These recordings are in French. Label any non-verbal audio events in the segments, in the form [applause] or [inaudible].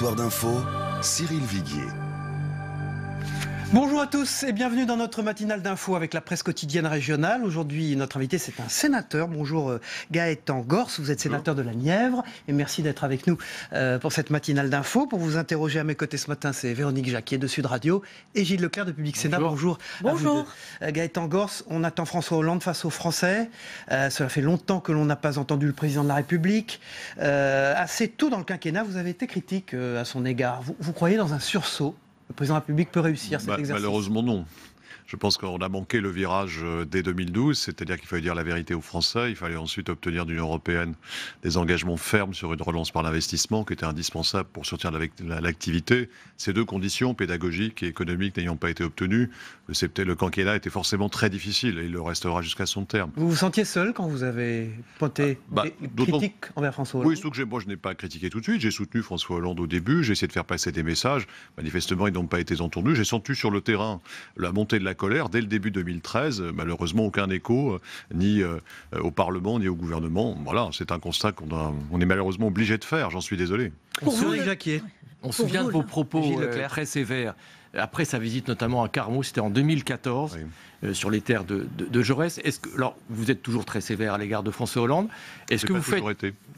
Histoire d'info, Cyril Viguier. Bonjour à tous et bienvenue dans notre matinale d'info avec la presse quotidienne régionale. Aujourd'hui, notre invité, c'est un sénateur. Bonjour euh, Gaëtan Gorse, vous êtes sénateur de la Nièvre et merci d'être avec nous euh, pour cette matinale d'info. Pour vous interroger à mes côtés ce matin, c'est Véronique Jacquier de Sud Radio et Gilles Leclerc de Public Sénat. Bonjour. Bonjour. Euh, Gaëtan Gorse, on attend François Hollande face aux Français. cela fait longtemps que l'on n'a pas entendu le président de la République. assez tôt dans le quinquennat, vous avez été critique à son égard. vous croyez dans un sursaut le président de la République peut réussir cet bah, exercice Malheureusement, non. Je pense qu'on a manqué le virage euh, dès 2012, c'est-à-dire qu'il fallait dire la vérité aux Français, il fallait ensuite obtenir d'une européenne des engagements fermes sur une relance par l'investissement qui était indispensable pour sortir de l'activité. Ces deux conditions, pédagogiques et économiques, n'ayant pas été obtenues, le, le quinquennat était forcément très difficile et il le restera jusqu'à son terme. Vous vous sentiez seul quand vous avez pointé des ah, bah, critiques envers François Hollande Oui, que moi je n'ai pas critiqué tout de suite, j'ai soutenu François Hollande au début, j'ai essayé de faire passer des messages, manifestement ils n'ont pas été entendus, j'ai senti sur le terrain la montée de la colère dès le début 2013. Malheureusement, aucun écho, euh, ni euh, au Parlement, ni au gouvernement. Voilà, c'est un constat qu'on est malheureusement obligé de faire, j'en suis désolé. On se On souvient de vos propos euh, très sévères. Après sa visite notamment à Carmo, c'était en 2014, sur les terres de, Jaurès. Est-ce que, alors, vous êtes toujours très sévère à l'égard de François Hollande. Est-ce que, vous faites,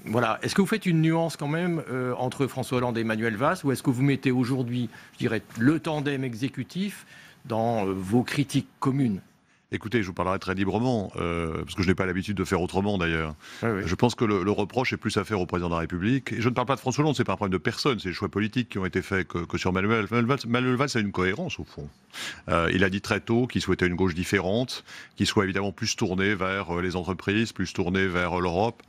voilà, est que vous faites une nuance quand même entre François Hollande et Emmanuel Valls Ou est-ce que vous mettez aujourd'hui, je dirais, le tandem exécutif dans euh, vos critiques communes Écoutez, je vous parlerai très librement, euh, parce que je n'ai pas l'habitude de faire autrement d'ailleurs. Je pense que le, reproche est plus à faire au président de la République. Et je ne parle pas de François Hollande, c'est pas un problème de personne, c'est les choix politiques qui ont été faits que, sur Manuel Valls. Manuel Valls a une cohérence au fond. Euh, il a dit très tôt qu'il souhaitait une gauche différente, qui soit évidemment plus tournée vers les entreprises, plus tournée vers l'Europe.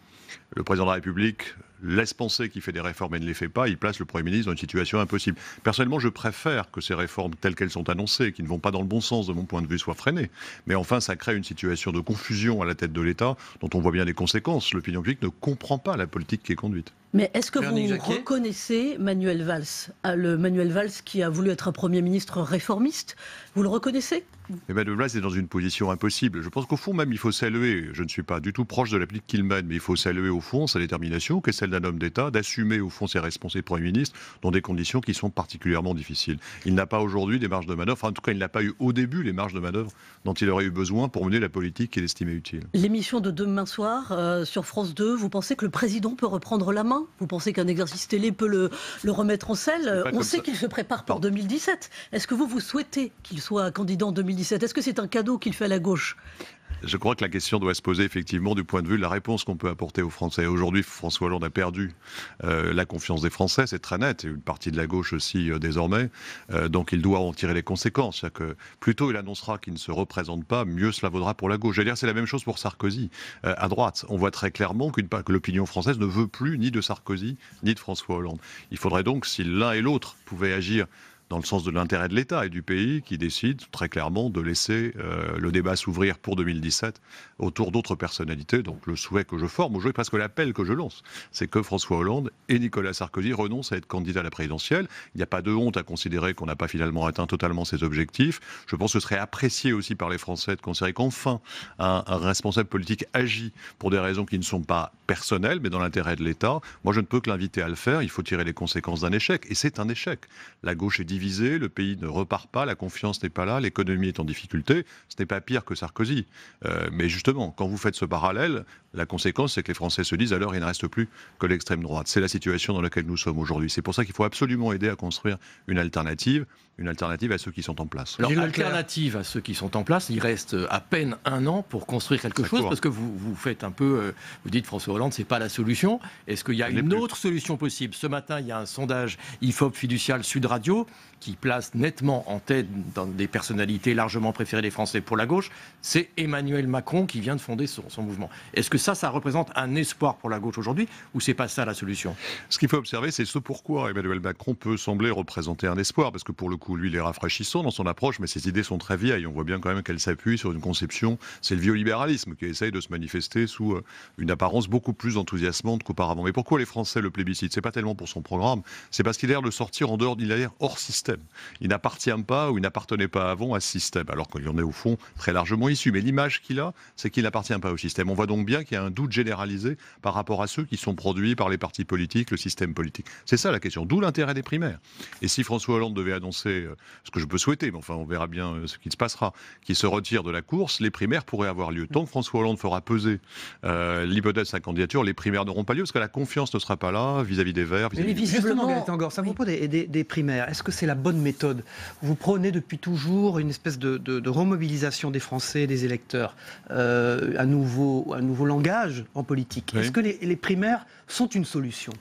Le président de la République laisse penser qu'il fait des réformes et ne les fait pas, il place le Premier ministre dans une situation impossible. Personnellement, je préfère que ces réformes telles qu'elles sont annoncées, qui ne vont pas dans le bon sens de mon point de vue, soient freinées. Mais enfin, ça crée une situation de confusion à la tête de l'État dont on voit bien les conséquences. L'opinion publique ne comprend pas la politique qui est conduite. Mais est-ce que vous reconnaissez Manuel Valls, hein, le Manuel Valls qui a voulu être un Premier ministre réformiste Vous le reconnaissez eh Valls est dans une position impossible. Je pense qu'au fond, même, il faut saluer, je ne suis pas du tout proche de politique qu'il mène, mais il faut saluer au fond sa détermination, qui est celle d'un homme d'État, d'assumer au fond ses responsabilités Premier ministre dans des conditions qui sont particulièrement difficiles. Il n'a pas aujourd'hui des marges de manœuvre, en tout cas, il n'a pas eu au début les marges de manœuvre dont il aurait eu besoin pour mener la politique qu'il estimait utile. L'émission de demain soir euh, sur France 2, vous pensez que le président peut reprendre la main vous pensez qu'un exercice télé peut le, le remettre en selle On sait qu'il se prépare pour 2017. Est-ce que vous, vous souhaitez qu'il soit candidat en 2017 Est-ce que c'est un cadeau qu'il fait à la gauche je crois que la question doit se poser effectivement du point de vue de la réponse qu'on peut apporter aux Français. Aujourd'hui, François Hollande a perdu euh, la confiance des Français, c'est très net, et une partie de la gauche aussi euh, désormais. Euh, donc il doit en tirer les conséquences. cest que plus tôt il annoncera qu'il ne se représente pas, mieux cela vaudra pour la gauche. J'allais dire, c'est la même chose pour Sarkozy. à droite, on voit très clairement que l'opinion française ne veut plus ni de Sarkozy ni de François Hollande. Il faudrait donc, si l'un et l'autre pouvaient agir dans le sens de l'intérêt de l'État et du pays qui décide très clairement de laisser euh, le débat s'ouvrir pour 2017 autour d'autres personnalités. Donc le souhait que je forme, aujourd'hui presque l'appel que je lance, c'est que François Hollande et Nicolas Sarkozy renoncent à être candidats à la présidentielle. Il n'y a pas de honte à considérer qu'on n'a pas finalement atteint totalement ses objectifs. Je pense que ce serait apprécié aussi par les Français de considérer qu'enfin un, un responsable politique agit pour des raisons qui ne sont pas personnelles, mais dans l'intérêt de l'État. Moi, je ne peux que l'inviter à le faire. Il faut tirer les conséquences d'un échec. Et c'est un échec. La gauche est divisée le pays ne repart pas, la confiance n'est pas là, l'économie est en difficulté. Ce n'est pas pire que Sarkozy. Euh, mais justement, quand vous faites ce parallèle, la conséquence, c'est que les Français se disent alors il ne reste plus que l'extrême droite. C'est la situation dans laquelle nous sommes aujourd'hui. C'est pour ça qu'il faut absolument aider à construire une alternative, une alternative à ceux qui sont en place. Alors, alternative à ceux qui sont en place, il reste euh, à peine un an pour construire quelque chose, parce que vous, vous faites un peu, euh, vous dites François Hollande, c'est pas la solution. Est-ce qu'il y a une autre solution possible Ce matin, il y a un sondage IFOP fiducial Sud Radio qui place nettement en tête dans des personnalités largement préférées des Français pour la gauche, c'est Emmanuel Macron qui vient de fonder son, son mouvement. Est-ce que ça, ça représente un espoir pour la gauche aujourd'hui ou c'est pas ça la solution Ce qu'il faut observer, c'est ce pourquoi Emmanuel Macron peut sembler représenter un espoir, parce que pour le coup, lui, il est rafraîchissant dans son approche, mais ses idées sont très vieilles. On voit bien quand même qu'elle s'appuie sur une conception, c'est le vieux libéralisme qui essaye de se manifester sous euh, une apparence beaucoup plus enthousiasmante qu'auparavant. Mais pourquoi les Français le plébiscitent C'est pas tellement pour son programme, c'est parce qu'il a l'air de sortir en dehors, il a l'air hors système. Il n'appartient pas ou il n'appartenait pas avant à ce système, alors qu'il en est au fond très largement issu. Mais l'image qu'il a, c'est qu'il n'appartient pas au système. On voit donc bien qu'il y a un doute généralisé par rapport à ceux qui sont produits par les partis politiques, le système politique. C'est ça la question, d'où l'intérêt des primaires. Et si François Hollande devait annoncer, euh, ce que je peux souhaiter, mais enfin on verra bien euh, ce qui se passera, qu'il se retire de la course, les primaires pourraient avoir lieu. Tant que François Hollande fera peser euh, l'hypothèse de sa candidature, les primaires n'auront pas lieu parce que la confiance ne sera pas là vis-à-vis des Verts. vis vis Justement, des primaires, est-ce que c'est la bonne méthode. Vous prenez depuis toujours une espèce de, de, remobilisation des Français, des électeurs, euh, un, nouveau, un nouveau langage en politique. Est-ce que les primaires sont une solution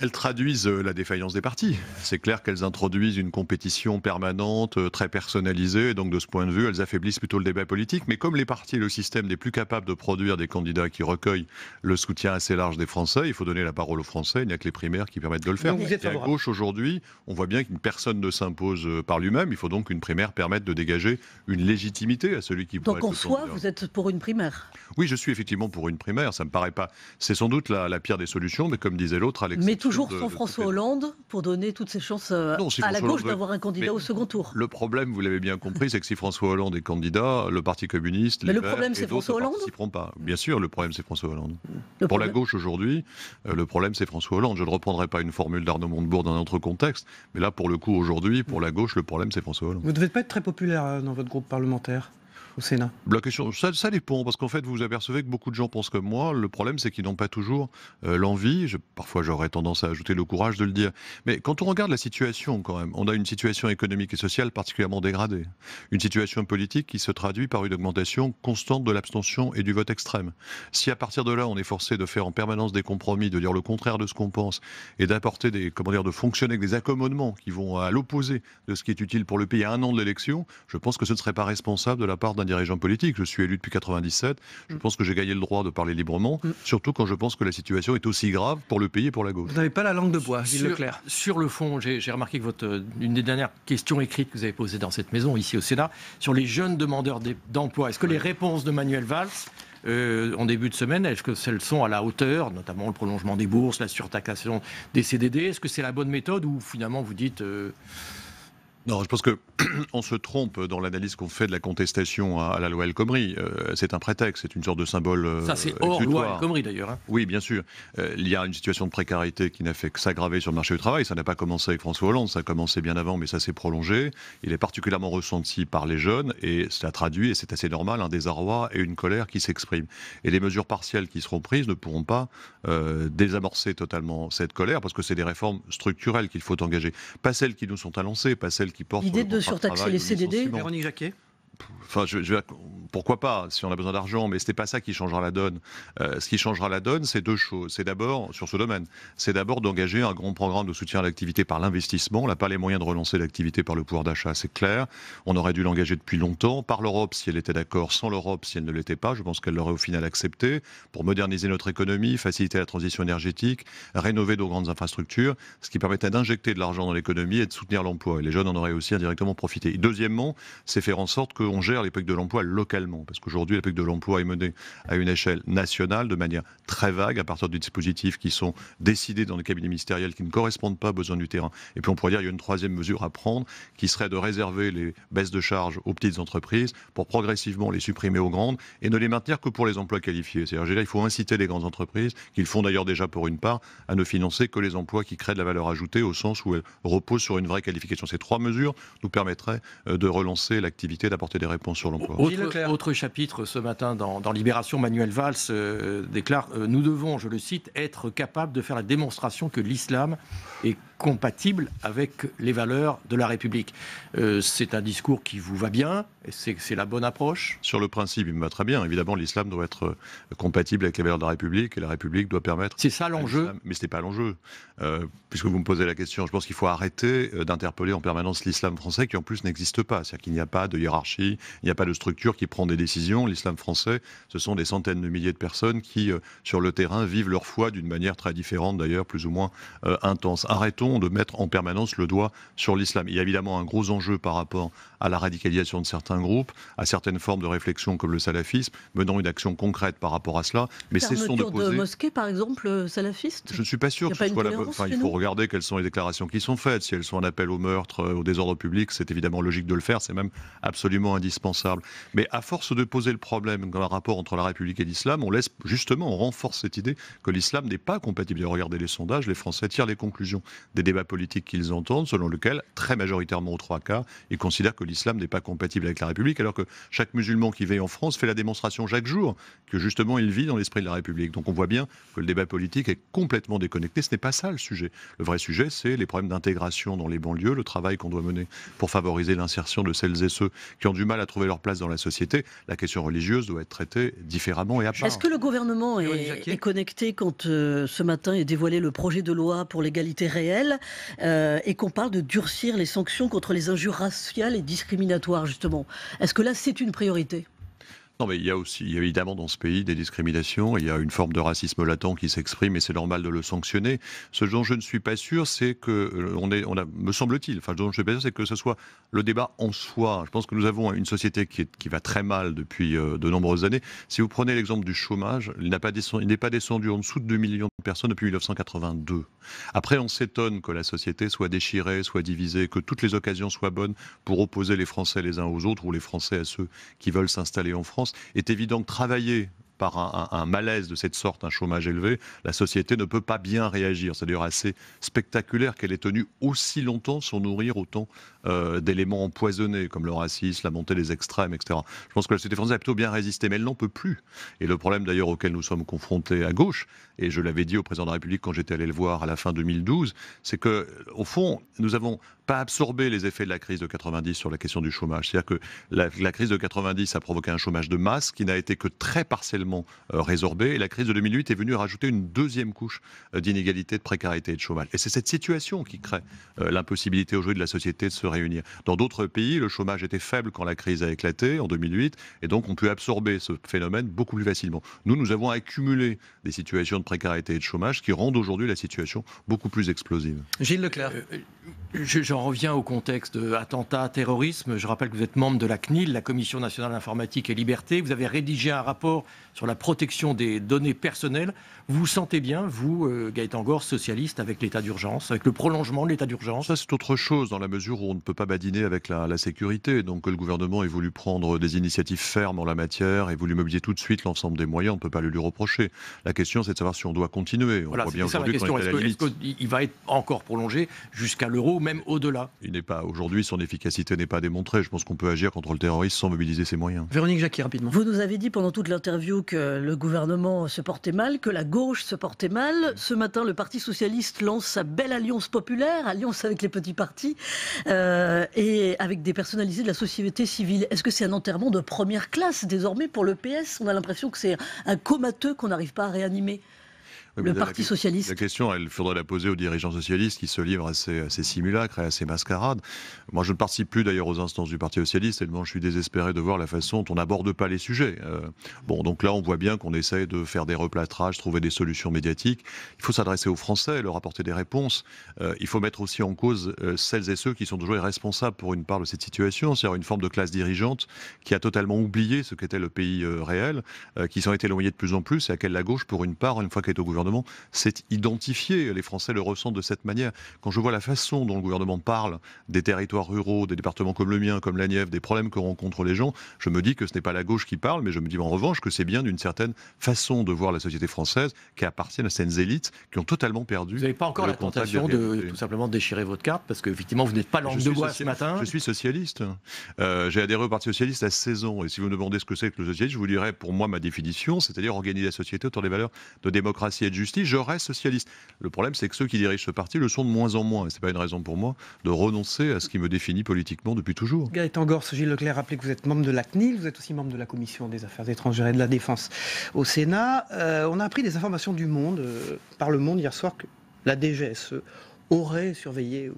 elles traduisent euh, la défaillance des partis. C'est clair qu'elles introduisent une compétition permanente, euh, très personnalisée, donc de ce point de vue, elles affaiblissent plutôt le débat politique. Mais comme les partis et le système n'est plus capable de produire des candidats qui recueillent le soutien assez large des Français, il faut donner la parole aux Français, il n'y a que les primaires qui permettent de le faire. vous êtes à gauche aujourd'hui, on voit bien qu'une personne ne s'impose euh, par lui-même, il faut donc qu'une primaire permette de dégager une légitimité à celui qui donc pourrait Donc en soi, vous êtes pour une primaire Oui, je suis effectivement pour une primaire, ça me paraît pas... C'est sans doute la, pire des solutions, mais comme disait l'autre, Alexandre toujours sans François Hollande pour donner toutes ses chances euh, à la gauche d'avoir un candidat au second tour. Le problème, vous l'avez bien compris, c'est que si François Hollande est candidat, le Parti communiste, les le Verts problème, et d'autres ne pas. Bien sûr, le problème, c'est François Hollande. pour la gauche aujourd'hui, euh, le problème, c'est François Hollande. Je ne reprendrai pas une formule d'Arnaud Montebourg dans un autre contexte, mais là, pour le coup, aujourd'hui, pour la gauche, le problème, c'est François Hollande. Vous ne devez pas être très populaire euh, dans votre groupe parlementaire au Sénat La question, ça, dépend, parce qu'en fait, vous vous apercevez que beaucoup de gens pensent comme moi. Le problème, c'est qu'ils n'ont pas toujours euh, l'envie, parfois j'aurais tendance à ajouter le courage de le dire. Mais quand on regarde la situation, quand même, on a une situation économique et sociale particulièrement dégradée. Une situation politique qui se traduit par une augmentation constante de l'abstention et du vote extrême. Si à partir de là, on est forcé de faire en permanence des compromis, de dire le contraire de ce qu'on pense, et d'apporter des, comment dire, de fonctionner avec des accommodements qui vont à l'opposé de ce qui est utile pour le pays à un an de l'élection, je pense que ce ne serait pas responsable de la part d'un dirigeant politique. Je suis élu depuis 97. Je mm. pense que j'ai gagné le droit de parler librement, mm. surtout quand je pense que la situation est aussi grave pour le pays et pour la gauche. Vous n'avez pas la langue de bois, Gilles Leclerc. Sur le fond, j'ai remarqué que votre, une des dernières questions écrites que vous avez posées dans cette maison, ici au Sénat, sur les jeunes demandeurs d'emploi, est-ce que les réponses de Manuel Valls euh, en début de semaine, est-ce que celles sont à la hauteur, notamment le prolongement des bourses, la surtaxation des CDD Est-ce que c'est la bonne méthode ou finalement vous dites... Euh, non, je pense que [clears throat] on se trompe dans l'analyse qu'on fait de la contestation à, la loi El Khomri. Euh, c'est un prétexte, c'est une sorte de symbole. Euh, ça, c'est hors loi El Khomri d'ailleurs. Hein. Oui, bien sûr. Euh, il y a une situation de précarité qui n'a fait que s'aggraver sur le marché du travail. Ça n'a pas commencé avec François Hollande, ça a commencé bien avant, mais ça s'est prolongé. Il est particulièrement ressenti par les jeunes et cela traduit, et c'est assez normal, un désarroi et une colère qui s'expriment. Et les mesures partielles qui seront prises ne pourront pas désamorcer totalement cette colère parce que c'est des réformes structurelles qu'il faut engager, pas celles qui nous sont annoncées, pas celles celle qui porte. L'idée de surtaxer les CDD. Véronique Jacquet Enfin, je, pourquoi pas, si on a besoin d'argent, mais ce n'est pas ça qui changera la donne. Euh, ce qui changera la donne, c'est deux choses. C'est d'abord, sur ce domaine, c'est d'abord d'engager un grand programme de soutien à l'activité par l'investissement. On n'a pas les moyens de relancer l'activité par le pouvoir d'achat, c'est clair. On aurait dû l'engager depuis longtemps, par l'Europe si elle était d'accord, sans l'Europe si elle ne l'était pas. Je pense qu'elle l'aurait au final accepté pour moderniser notre économie, faciliter la transition énergétique, rénover nos grandes infrastructures, ce qui permettait d'injecter de l'argent dans l'économie et de soutenir l'emploi. Et les jeunes en auraient aussi indirectement profité. deuxièmement, c'est faire en sorte que gère les de l'emploi localement. Parce qu'aujourd'hui, les de l'emploi est menée à une échelle nationale de manière très vague à partir du dispositif qui sont décidés dans les cabinets ministériels qui ne correspondent pas aux besoins du terrain. Et puis on pourrait dire qu'il y a une troisième mesure à prendre qui serait de réserver les baisses de charges aux petites entreprises pour progressivement les supprimer aux grandes et ne les maintenir que pour les emplois qualifiés. C'est-à-dire il faut inciter les grandes entreprises, qu'ils font d'ailleurs déjà pour une part, à ne financer que les emplois qui créent de la valeur ajoutée au sens où elles reposent sur une vraie qualification. Ces trois mesures nous permettraient euh, de relancer l'activité, d'apporter des réponses sur l'emploi. Autre, chapitre ce matin dans, Libération, Manuel Valls euh, déclare euh, Nous devons, je le cite, être capables de faire la démonstration que l'islam est compatible avec les valeurs de la République. Euh, c'est un discours qui vous va bien, c'est la bonne approche Sur le principe, il me va très bien. Évidemment, l'islam doit être euh, compatible avec les valeurs de la République et la République doit permettre... C'est ça l'enjeu Mais ce n'est pas l'enjeu. Euh, puisque vous me posez la question, je pense qu'il faut arrêter d'interpeller en permanence l'islam français qui en plus n'existe pas. C'est-à-dire qu'il n'y a pas de hiérarchie, il n'y a pas de structure qui prend des décisions. L'islam français, ce sont des centaines de milliers de personnes qui, sur le terrain, vivent leur foi d'une manière très différente d'ailleurs, plus ou moins intense. Arrêtons de mettre en permanence le doigt sur l'islam. Il y a évidemment un gros enjeu par rapport à la radicalisation de certains groupes, à certaines formes de réflexion comme le salafisme, menant une action concrète par rapport à cela. Mais sont de poser. de mosquées, par exemple, euh, salafistes Je ne suis pas sûr il faut regarder quelles sont les déclarations qui sont faites. Si elles sont un appel au meurtre, euh, au désordre public, c'est évidemment logique de le faire, c'est même absolument indispensable. Mais à force de poser le problème dans le rapport entre la République et l'islam, on laisse justement, on renforce cette idée que l'islam n'est pas compatible. Regardez les sondages, les Français tirent les conclusions débats politiques qu'ils entendent, selon lequel, très majoritairement aux trois cas, ils considèrent que l'islam n'est pas compatible avec la République, alors que chaque musulman qui veille en France fait la démonstration chaque jour que justement il vit dans l'esprit de la République. Donc on voit bien que le débat politique est complètement déconnecté. Ce n'est pas ça le sujet. Le vrai sujet, c'est les problèmes d'intégration dans les banlieues, le travail qu'on doit mener pour favoriser l'insertion de celles et ceux qui ont du mal à trouver leur place dans la société. La question religieuse doit être traitée différemment et à part. Est-ce que le gouvernement est, connecté quand euh, ce matin est dévoilé le projet de loi pour l'égalité réelle euh, et qu'on parle de durcir les sanctions contre les injures raciales et discriminatoires, justement. Est-ce que là, c'est une priorité non, mais il y a aussi, évidemment dans ce pays des discriminations, il y a une forme de racisme latent qui s'exprime et c'est normal de le sanctionner. Ce dont je ne suis pas sûr, c'est que, euh, on est, me semble-t-il, enfin, ce dont je ne suis pas sûr, c'est que ce soit le débat en soi. Je pense que nous avons une société qui, va très mal depuis euh, de nombreuses années. Si vous prenez l'exemple du chômage, il n'est pas, pas descendu en dessous de 2 millions de personnes depuis 1982. Après, on s'étonne que la société soit déchirée, soit divisée, que toutes les occasions soient bonnes pour opposer les Français les uns aux autres ou les Français à ceux qui veulent s'installer en France est évident que travailler par un, malaise de cette sorte, un chômage élevé, la société ne peut pas bien réagir. C'est d'ailleurs assez spectaculaire qu'elle ait tenu aussi longtemps sans nourrir autant euh, d'éléments empoisonnés, comme le racisme, la montée des extrêmes, etc. Je pense que la société française a plutôt bien résisté, mais elle n'en peut plus. Et le problème d'ailleurs auquel nous sommes confrontés à gauche, et je l'avais dit au président de la République quand j'étais allé le voir à la fin 2012, c'est que, au fond, nous avons pas absorbé les effets de la crise de 90 sur la question du chômage. C'est-à-dire que la crise de 90 a provoqué un chômage de masse qui n'a été que très partiellement euh, résorbée. Et la crise de 2008 est venue rajouter une deuxième couche euh, d'inégalité, de précarité et de chômage. Et c'est cette situation qui crée euh, l'impossibilité aujourd'hui de la société de se réunir. Dans d'autres pays, le chômage était faible quand la crise a éclaté en 2008, et donc on peut absorber ce phénomène beaucoup plus facilement. Nous, nous avons accumulé des situations de précarité et de chômage qui rendent aujourd'hui la situation beaucoup plus explosive. Gilles Leclerc. J'en reviens au contexte d'attentat, terrorisme. Je rappelle que vous êtes membre de la CNIL, la Commission nationale informatique et liberté. Vous avez rédigé un rapport sur la protection des données personnelles. Vous vous sentez bien, vous, euh, Gaëtan Gore, socialiste, avec l'état d'urgence, avec le prolongement de l'état d'urgence Ça, c'est autre chose, dans la mesure où on ne peut pas badiner avec la, sécurité. Donc, le gouvernement a voulu prendre des initiatives fermes en la matière et voulu mobiliser tout de suite l'ensemble des moyens. On ne peut pas le lui reprocher. La question, c'est de savoir si on doit continuer. On voilà, voit bien aujourd'hui qu'on est Il va être encore prolongé jusqu'à le même au-delà. Il n'est pas aujourd'hui, son efficacité n'est pas démontrée. Je pense qu'on peut agir contre le terrorisme sans mobiliser ses moyens. Véronique Jacquet, rapidement. Vous nous avez dit pendant toute l'interview que le gouvernement se portait mal, que la gauche se portait mal. Ce matin, le Parti socialiste lance sa belle alliance populaire, alliance avec les petits partis euh, et avec des personnalités de la société civile. Est-ce que c'est un enterrement de première classe désormais pour le PS On a l'impression que c'est un comateux qu'on n'arrive pas à réanimer le Parti socialiste. La question, elle faudrait la poser aux dirigeants socialistes qui se livrent à ces, ces simulacres et à ces mascarades. Moi, je ne participe plus d'ailleurs aux instances du Parti socialiste, tellement je suis désespéré de voir la façon dont on n'aborde pas les sujets. Euh, bon, donc là, on voit bien qu'on essaie de faire des replâtrages, trouver des solutions médiatiques. Il faut s'adresser aux Français, leur apporter des réponses. Euh, il faut mettre aussi en cause euh, celles et ceux qui sont toujours responsables pour une part de cette situation, c'est-à-dire une forme de classe dirigeante qui a totalement oublié ce qu'était le pays réel, qui s'en est éloignée de plus en plus et à quelle la gauche, pour une part, une fois qu'elle est au gouvernement, gouvernement s'est identifié. Les Français le ressentent de cette manière. Quand je vois la façon dont le gouvernement parle des territoires ruraux, des départements comme le mien, comme la Nièvre, des problèmes que rencontrent les gens, je me dis que ce n'est pas la gauche qui parle, mais je me dis en revanche que c'est bien d'une certaine façon de voir la société française qui appartient à certaines élites qui ont totalement perdu. Vous n'avez pas encore la tentation de tout simplement déchirer votre carte parce qu'effectivement vous n'êtes pas langue de bois ce matin. Je suis socialiste. Euh, j'ai adhéré au Parti socialiste à 16 ans et si vous me demandez ce que c'est que le socialisme, je vous dirai pour moi ma définition, c'est-à-dire organiser la société autour des valeurs de démocratie de justice, je reste socialiste. Le problème, c'est que ceux qui dirigent ce parti le sont de moins en moins. Et ce n'est pas une raison pour moi de renoncer à ce qui me définit politiquement depuis toujours. Gaëtan Gors, Gilles Leclerc, rappelez que vous êtes membre de la CNIL, vous êtes aussi membre de la Commission des Affaires étrangères et de la Défense au Sénat. Euh, on a appris des informations du Monde, euh, par le Monde hier soir, que la DGSE aurait surveillé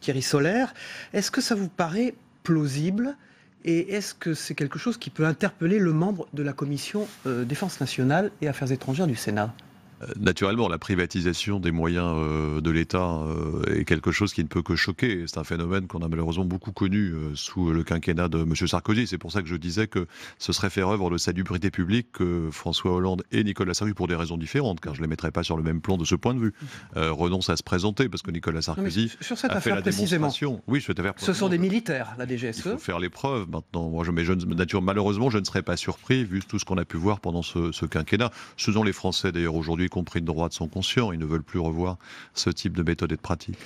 Thierry Solaire. Est-ce que ça vous paraît plausible et est-ce que c'est quelque chose qui peut interpeller le membre de la commission euh, Défense nationale et Affaires étrangères du Sénat euh, naturellement, la privatisation des moyens euh, de l'État euh, est quelque chose qui ne peut que choquer. C'est un phénomène qu'on a malheureusement beaucoup connu sous le quinquennat de M. Sarkozy. C'est pour ça que je disais que ce serait faire œuvre de salubrité publique que François Hollande et Nicolas Sarkozy, pour des raisons différentes, car je ne les mettrai pas sur le même plan de ce point de vue, renoncent à se présenter parce que Nicolas Sarkozy a fait la démonstration. Oui, cette affaire, ce sont des militaires, la DGSE. Il faut faire les preuves maintenant. Moi, je, malheureusement, je ne serais pas surpris vu tout ce qu'on a pu voir pendant ce, quinquennat. Ce sont les Français d'ailleurs aujourd'hui y compris de droite, sont conscients. Ils ne veulent plus revoir ce type de méthode et de pratique.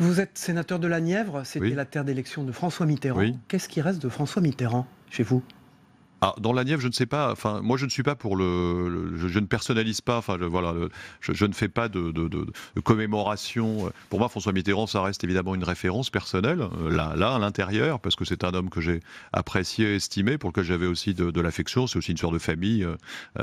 Vous êtes sénateur de la Nièvre, c'était la terre d'élection de François Mitterrand. Qu'est-ce qui reste de François Mitterrand chez vous ah, dans la Nièvre, je ne sais pas. Enfin, moi, je ne suis pas pour le. je, ne personnalise pas. Enfin, je, voilà, je, ne fais pas de, commémoration. Pour moi, François Mitterrand, ça reste évidemment une référence personnelle. Euh, là, là, à l'intérieur, parce que c'est un homme que j'ai apprécié, estimé, pour lequel j'avais aussi de, l'affection. C'est aussi une sorte de famille. Euh,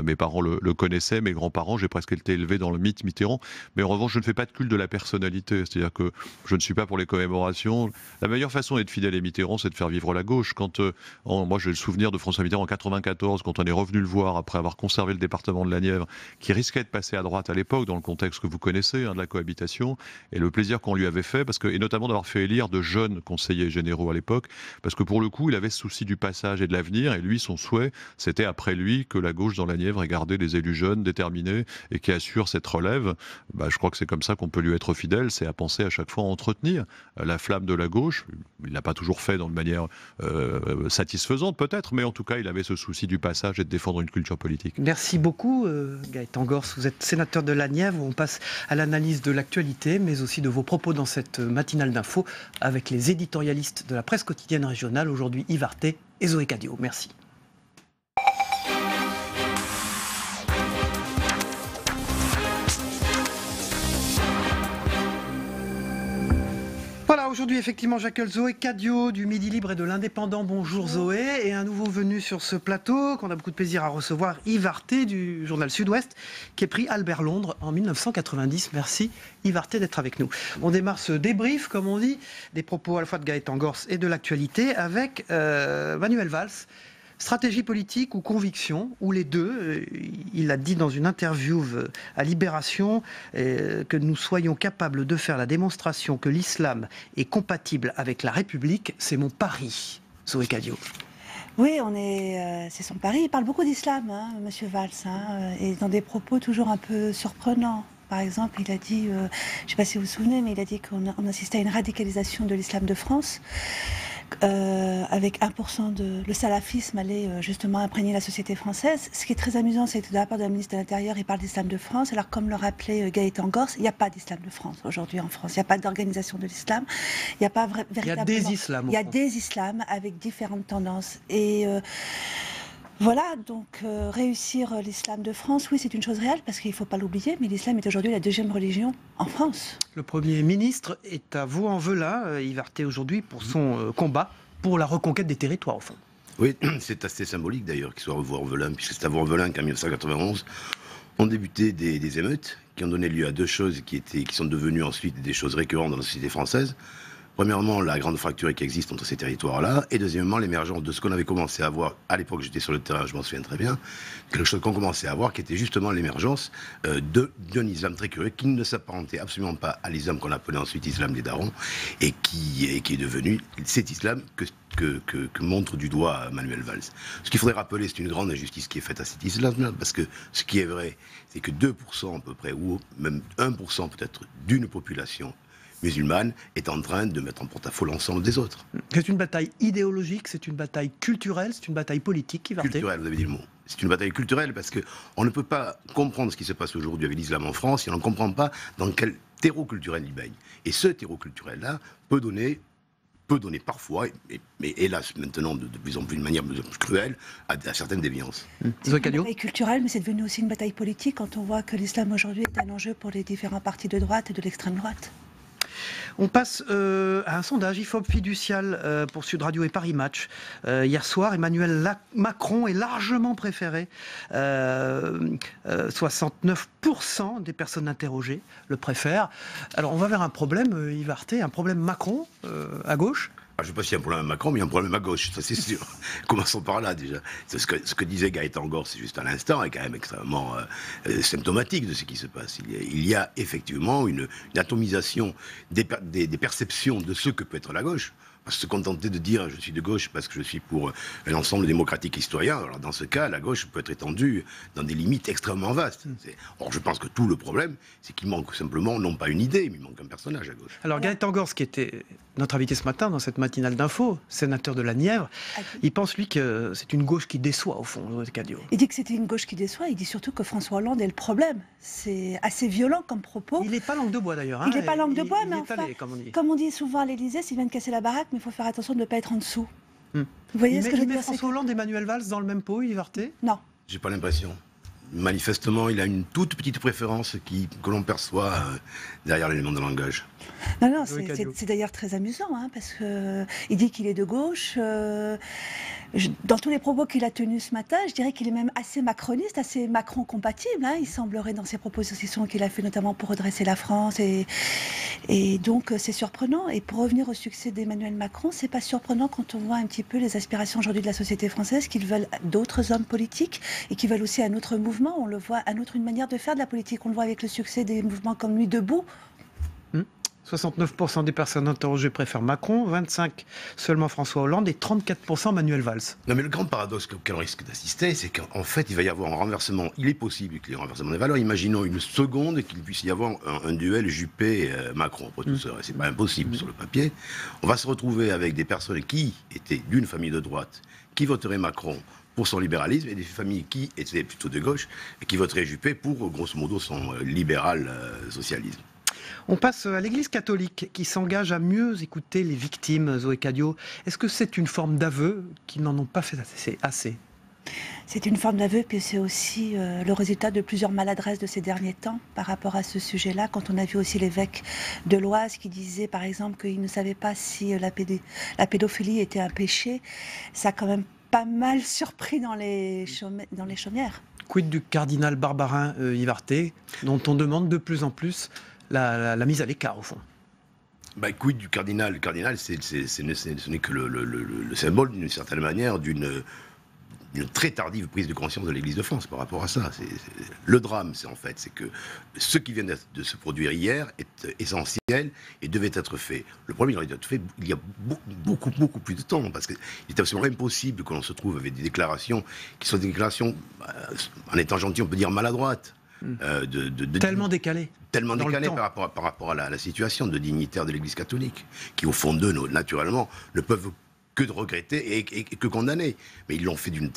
mes parents le, connaissaient, mes grands-parents. J'ai presque été élevé dans le mythe Mitterrand. Mais en revanche, je ne fais pas de culte de la personnalité. C'est-à-dire que je ne suis pas pour les commémorations. La meilleure façon d'être fidèle à Mitterrand, c'est de faire vivre la gauche. Quand euh, moi, j'ai le souvenir de François Mitterrand 94 quand on est revenu le voir après avoir conservé le département de la Nièvre, qui risquait de passer à droite à l'époque dans le contexte que vous connaissez hein, de la cohabitation et le plaisir qu'on lui avait fait parce que et notamment d'avoir fait élire de jeunes conseillers généraux à l'époque parce que pour le coup il avait ce souci du passage et de l'avenir et lui son souhait c'était après lui que la gauche dans la Nièvre ait gardé des élus jeunes déterminés et qui assurent cette relève. Bah, je crois que c'est comme ça qu'on peut lui être fidèle, c'est à penser à chaque fois à entretenir euh, la flamme de la gauche. Il l'a pas toujours fait dans de manière euh, satisfaisante peut-être, mais en tout cas il a ce souci du passage et de défendre une culture politique. Merci beaucoup euh, Gaëtan Gors. Vous êtes sénateur de la Nièvre. On passe à l'analyse de l'actualité, mais aussi de vos propos dans cette matinale d'infos avec les éditorialistes de la presse quotidienne régionale, aujourd'hui ivarté et Zoé Cadio. Merci. aujourd'hui effectivement Jacques Zoé Cadio du Midi Libre et de l'Indépendant. Bonjour Zoé. Et un nouveau venu sur ce plateau qu'on a beaucoup de plaisir à recevoir, Yves du journal Sud-Ouest, qui est pris Albert Londres en 1990. Merci Yves d'être avec nous. On démarre ce débrief, comme on dit, des propos à la fois de Gaëtan Gors et de l'actualité avec euh, Manuel Valls Stratégie politique ou conviction, ou les deux. Euh, il a dit dans une interview euh, à Libération euh, que nous soyons capables de faire la démonstration que l'islam est compatible avec la République, c'est mon pari. Zoé Cadio. Oui, on est, c'est son pari. Il parle beaucoup d'islam, M. Hein, Monsieur Valls, hein, et dans des propos toujours un peu surprenants. Par exemple, il a dit, je ne sais pas si vous vous souvenez, mais il a dit qu'on assistait à une radicalisation de l'islam de France. Euh, avec 1% de... Le salafisme allait euh, justement imprégner la société française. Ce qui est très amusant, c'est que de la part de la ministre de l'Intérieur, il parle d'islam de France. Alors, comme le rappelait euh, Gaëtan Gors, il n'y a pas d'islam de France aujourd'hui en France. Il n'y a pas d'organisation de l'islam. Il n'y a pas véritablement... Il y a des islams. Il y a des islams avec différentes tendances. Et... Voilà, donc euh, réussir euh, l'islam de France, oui, c'est une chose réelle parce qu'il ne faut pas l'oublier, mais l'islam est aujourd'hui la deuxième religion en France. Le Premier ministre est à vous en velin euh, va aujourd'hui, pour son combat pour la reconquête des territoires, au fond. Oui, [clears throat] c'est assez symbolique d'ailleurs qu'il soit à en velin puisque c'est à vous en velin qu'en 1991 ont débuté des, des, émeutes qui ont donné lieu à deux choses qui, qui sont devenues ensuite des choses récurrentes dans la société française. Premièrement, la grande fracture qui existe entre ces territoires-là, et deuxièmement, l'émergence de ce qu'on avait commencé à voir à l'époque, j'étais sur le terrain, je m'en souviens très bien, quelque chose qu'on commençait à voir qui était justement l'émergence euh, d'un islam très curieux qui ne s'apparentait absolument pas à l'islam qu'on appelait ensuite islam des darons et qui, est devenu cet islam que que, montre du doigt Manuel Valls. Ce qu'il faudrait rappeler, c'est une grande injustice qui est faite à cet islam-là, parce que ce qui est vrai, c'est que 2% à peu près, ou même 1% peut-être, d'une population musulmane est en train de mettre en porte-à-faux l'ensemble des autres. C'est une bataille idéologique, c'est une bataille culturelle, c'est une bataille politique qui va Culturelle, vous avez dit le mot. C'est une bataille culturelle parce qu'on ne peut pas comprendre ce qui se passe aujourd'hui avec l'islam en France si on ne comprend pas dans quel terreau culturel il baigne. Et ce terreau culturel-là peut donner peut donner parfois, mais, hélas maintenant de, plus en plus de manière cruelle, à, à certaines déviances. Hum. C'est une bataille culturelle, mais c'est devenu aussi une bataille politique quand on voit que l'islam aujourd'hui est un enjeu pour les différents partis de droite et de l'extrême droite. On passe euh, à un sondage IFOP fiducial euh, pour Sud Radio et Paris Match. Euh, hier soir, Emmanuel Macron est largement préféré. 69% des personnes interrogées le préfèrent. Alors on va vers un problème, Yves un problème Macron à gauche ah, je ne sais pas s'il y a un problème à Macron, mais il y a un problème à gauche, ça c'est sûr. [laughs] Commençons par là déjà. Ce que, ce que disait Gaëtan c'est juste à l'instant est quand même extrêmement euh, euh, symptomatique de ce qui se passe. Il y a, effectivement une, atomisation des, perceptions de ce que peut être la gauche. Parce se contenter de dire je suis de gauche parce que je suis pour l'ensemble euh, démocratique historien, alors dans ce cas, la gauche peut être étendue dans des limites extrêmement vastes. Mm. Or, je pense que tout le problème, c'est qu'il manque simplement, non pas une idée, mais il manque un personnage à gauche. Alors, Gaëtan Gorce, qui était notre invité ce matin dans cette matinale d'info, sénateur de la Nièvre. Ah il pense, lui, que c'est une gauche qui déçoit, au fond, Cadio. Il dit que c'était une gauche qui déçoit. Il dit surtout que François Hollande est le problème. C'est assez violent comme propos. Il n'est pas langue de bois, d'ailleurs. Hein. Il n'est pas langue de bois, mais enfin, comme, on dit. souvent à l'Élysée, s'il vient de casser la baraque, mais il faut faire attention de ne pas être en dessous. Hmm. Vous voyez ce que je veux dire François Hollande et Emmanuel Valls dans le même pot, Yvarté Non. J'ai pas l'impression manifestement, il a une toute petite préférence qui, que l'on perçoit euh, derrière l'élément de langage. Non, non, c'est d'ailleurs très amusant, hein, parce qu'il euh, dit qu'il est de gauche. Euh, dans tous les propos qu'il a tenus ce matin, je dirais qu'il est même assez macroniste, assez Macron compatible. Hein. il semblerait dans ses propositions qu'il a fait notamment pour redresser la France. Et, et donc, c'est surprenant. Et pour revenir au succès d'Emmanuel Macron, c'est pas surprenant quand on voit un petit peu les aspirations aujourd'hui de la société française, qu'ils veulent d'autres hommes politiques et qu'ils veulent aussi un autre mouvement on le voit à notre une manière de faire de la politique. On le voit avec le succès des mouvements comme lui. debout. 69% hmm. des personnes interrogées préfèrent Macron, 25% seulement François Hollande et 34% Manuel Valls. Non mais le grand paradoxe auquel on risque d'assister, c'est qu'en fait il va y avoir un renversement, il est possible qu'il y ait un renversement des valeurs, imaginons une seconde qu'il puisse y avoir un, duel Juppé-Macron, Ce hmm. c'est pas impossible hmm. sur le papier, on va se retrouver avec des personnes qui étaient d'une famille de droite, qui voteraient Macron, pour son libéralisme et des familles qui étaient plutôt de gauche et qui voteraient Juppé pour, grosso modo, son euh, libéral euh, socialisme. On passe à l'Église catholique qui s'engage à mieux écouter les victimes, Zoé Cadio. Est-ce que c'est une forme d'aveu qu'ils n'en ont pas fait assez c'est une forme d'aveu, puis c'est aussi euh, le résultat de plusieurs maladresses de ces derniers temps par rapport à ce sujet-là. Quand on a vu aussi l'évêque de l'Oise qui disait, par exemple, qu'il ne savait pas si la, pédophilie était un péché, ça a quand même pas mal surpris dans les, dans les chaumières. Quid du cardinal Barbarin euh, dont on demande de plus en plus la, mise à l'écart, au fond bah, quid du cardinal Le cardinal, c'est, c'est, ce n'est que le, le symbole, d'une certaine manière, d'une, une très tardive prise de conscience de l'Église de France par rapport à ça. c'est le drame, c'est en fait, c'est que ce qui vient de se produire hier est euh, essentiel et devait être fait. Le premier il aurait dû être fait il y a beaucoup, beaucoup plus de temps, parce qu'il est absolument impossible que l'on se trouve avec des déclarations qui sont des déclarations, euh, en étant gentil, on peut dire maladroites. Hmm. Euh, de, tellement décalé. Tellement décalé par rapport à, par rapport à la, situation de dignitaires de l'Église catholique, qui au fond d'eux, naturellement, ne peuvent que de regretter et, que condamner. Mais ils l'ont fait d'une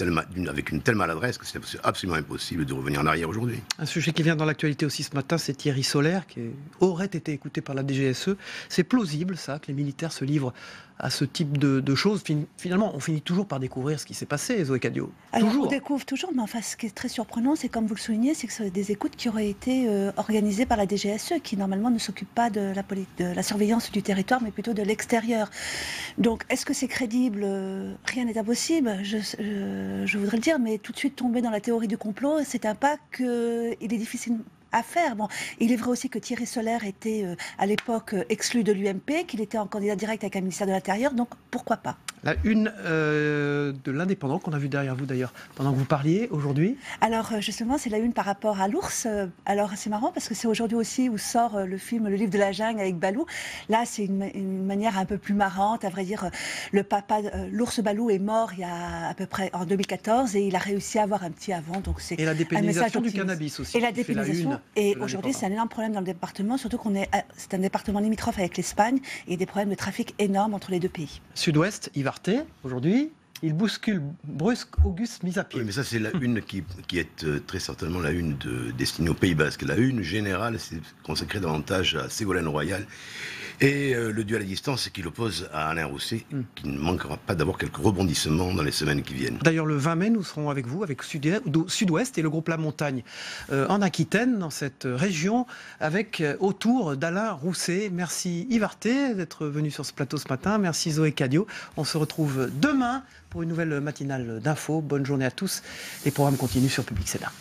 avec une telle maladresse que c'est absolument impossible de revenir en arrière aujourd'hui. Un sujet qui vient dans l'actualité aussi ce matin, c'est Thierry Solaire, qui aurait été écouté par la DGSE. C'est plausible, ça, que les militaires se livrent à ce type de, choses. Finalement, on finit toujours par découvrir ce qui s'est passé, Zoé Cadio. on découvre toujours, mais ce qui est très surprenant, c'est comme vous le soulignez, c'est que ce sont des écoutes qui auraient été euh, organisées par la DGSE, qui normalement ne s'occupe pas de la, de la, surveillance du territoire, mais plutôt de l'extérieur. Donc, est-ce que c'est crédible euh, Rien n'est impossible, je, euh, je, voudrais le dire, mais tout de suite tomber dans la théorie du complot, c'est un pas qu'il est difficile à faire. Bon, il est vrai aussi que Thierry Solaire était euh, à l'époque euh, exclu de l'UMP, qu'il était en candidat direct avec un ministère de l'Intérieur, donc pourquoi pas La une euh, de l'indépendant qu'on a vu derrière vous d'ailleurs, pendant que vous parliez aujourd'hui Alors justement, c'est la une par rapport à l'ours. Alors c'est marrant parce que c'est aujourd'hui aussi où sort le film Le livre de la jungle avec Balou. Là, c'est une, une, manière un peu plus marrante, à vrai dire. Le papa, l'ours Balou est mort il y a à peu près en 2014 et il a réussi à avoir un petit avant. Donc c'est et la dépénalisation du cannabis aussi. Et la dépénalisation et aujourd'hui, c'est un énorme problème dans le département, surtout qu'on est, c'est un département limitrophe avec l'Espagne et des problèmes de trafic énormes entre les deux pays. Sud-Ouest, Ivarté, aujourd'hui, il bouscule brusque Auguste mise à pied. Oui, mais ça, c'est la [laughs] une qui, est euh, très certainement la une destinée aux Pays basques. La une générale, c'est consacrée davantage à Ségolène Royal et euh, le duel à distance, c'est qu'il oppose à Alain Rousset, hmm. qui ne manquera pas d'avoir quelques rebondissements dans les semaines qui viennent. D'ailleurs, le 20 mai, nous serons avec vous, avec Sud-Ouest et le groupe La Montagne, euh, en Aquitaine, dans cette région, avec euh, autour d'Alain Rousset. Merci Yvarté d'être venu sur ce plateau ce matin. Merci Zoé Cadio. On se retrouve demain pour une nouvelle matinale d'infos. Bonne journée à tous. Les programmes continuent sur Public Sénat.